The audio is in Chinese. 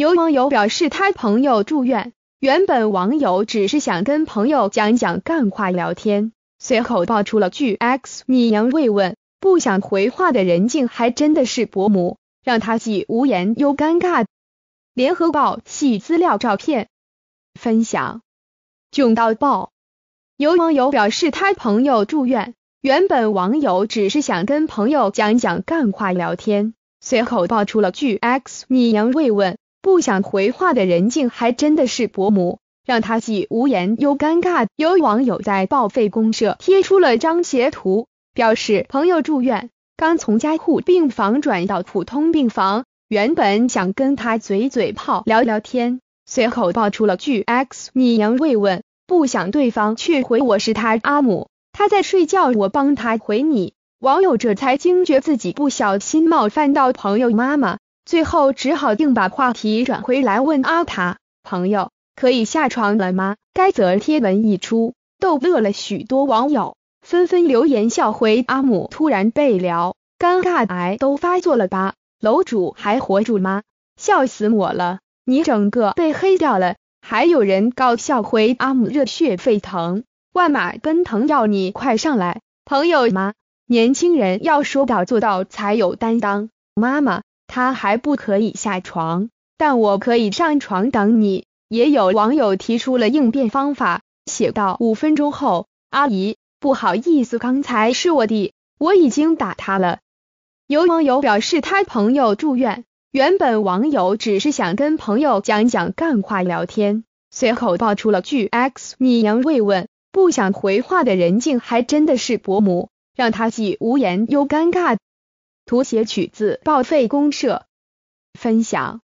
有网友表示，他朋友住院，原本网友只是想跟朋友讲讲干话聊天，随口爆出了句 “x 你娘慰问”，不想回话的人竟还真的是伯母，让他既无言又尴尬。联合报系资料照片分享，囧到爆。有网友表示，他朋友住院，原本网友只是想跟朋友讲讲干话聊天，随口爆出了句 “x 你娘慰问”。不想回话的人竟还真的是伯母，让他既无言又尴尬。有网友在报废公社贴出了张截图，表示朋友住院，刚从加护病房转到普通病房，原本想跟他嘴嘴炮聊聊天，随口爆出了句 “X 你娘”慰问，不想对方却回我是他阿母，他在睡觉，我帮他回你。网友这才惊觉自己不小心冒犯到朋友妈妈。最后只好硬把话题转回来问阿塔朋友：“可以下床了吗？”该则贴文一出，逗乐了许多网友，纷纷留言笑回：“阿姆突然被撩，尴尬癌都发作了吧？楼主还活住吗？”笑死我了，你整个被黑掉了！还有人搞笑回：“阿姆热血沸腾，万马奔腾，要你快上来，朋友吗？”年轻人要说到做到才有担当，妈妈。他还不可以下床，但我可以上床等你。也有网友提出了应变方法，写道：五分钟后，阿姨，不好意思，刚才是我弟，我已经打他了。有网友表示他朋友住院，原本网友只是想跟朋友讲讲干话聊天，随口爆出了句 “X 你娘”，慰问不想回话的人竟还真的是伯母，让他既无言又尴尬。图写曲子，报废公社分享。